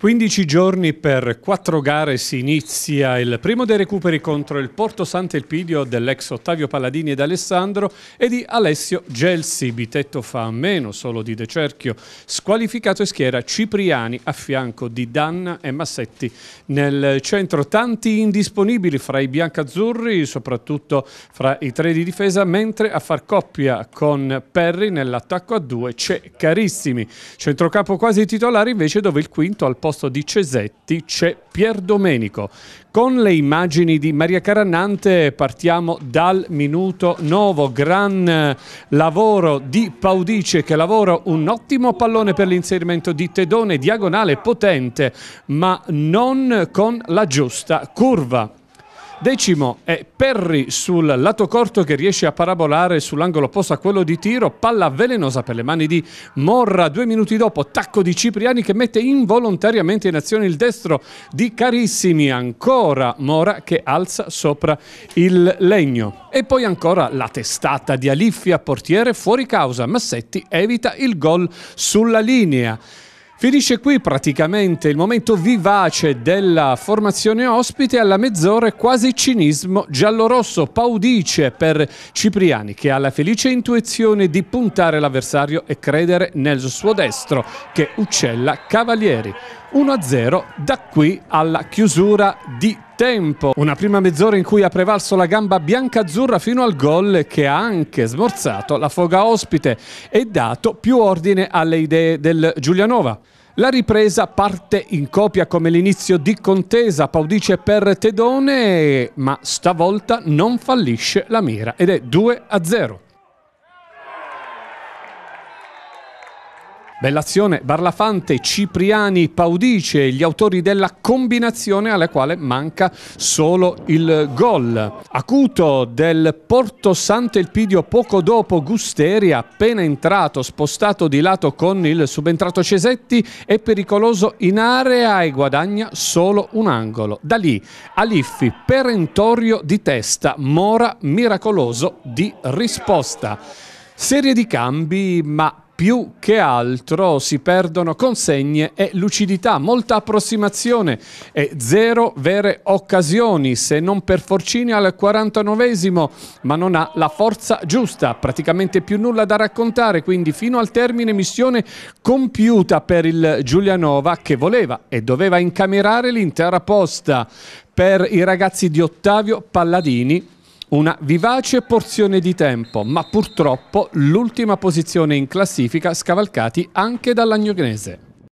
15 giorni per 4 gare si inizia il primo dei recuperi contro il Porto Sant'Elpidio dell'ex Ottavio Palladini ed Alessandro e di Alessio Gelsi. Bitetto fa a meno solo di De Cerchio, squalificato e schiera Cipriani a fianco di Danna e Massetti. Nel centro tanti indisponibili fra i biancazzurri, soprattutto fra i tre di difesa, mentre a far coppia con Perri nell'attacco a due c'è Carissimi. Centrocampo quasi titolare invece dove il quinto al posto posto di Cesetti c'è Pier Domenico. Con le immagini di Maria Carannante partiamo dal minuto nuovo, Gran eh, lavoro di Paudice che lavora un ottimo pallone per l'inserimento di Tedone, diagonale potente ma non con la giusta curva. Decimo è Perry sul lato corto che riesce a parabolare sull'angolo opposto a quello di tiro, palla velenosa per le mani di Morra. Due minuti dopo tacco di Cipriani che mette involontariamente in azione il destro di Carissimi, ancora Mora che alza sopra il legno. E poi ancora la testata di Aliffia, portiere fuori causa, Massetti evita il gol sulla linea. Finisce qui praticamente il momento vivace della formazione ospite alla mezz'ora quasi cinismo giallorosso paudice per Cipriani che ha la felice intuizione di puntare l'avversario e credere nel suo destro che uccella Cavalieri. 1-0 da qui alla chiusura di tempo. Una prima mezz'ora in cui ha prevalso la gamba bianca-azzurra fino al gol che ha anche smorzato la foga ospite e dato più ordine alle idee del Giulianova. La ripresa parte in copia come l'inizio di contesa, Paudice per Tedone, ma stavolta non fallisce la mira ed è 2-0. Bellazione, Barlafante, Cipriani, Paudice, gli autori della combinazione alla quale manca solo il gol. Acuto del Porto Sant'Elpidio poco dopo Gusteri, appena entrato, spostato di lato con il subentrato Cesetti, è pericoloso in area e guadagna solo un angolo. Da lì Aliffi, perentorio di testa, Mora miracoloso di risposta. Serie di cambi, ma più che altro si perdono consegne e lucidità, molta approssimazione e zero vere occasioni, se non per Forcini al 49esimo, ma non ha la forza giusta, praticamente più nulla da raccontare, quindi fino al termine missione compiuta per il Giulianova che voleva e doveva incamerare l'intera posta. Per i ragazzi di Ottavio Palladini una vivace porzione di tempo, ma purtroppo l'ultima posizione in classifica scavalcati anche dall'Agnonese.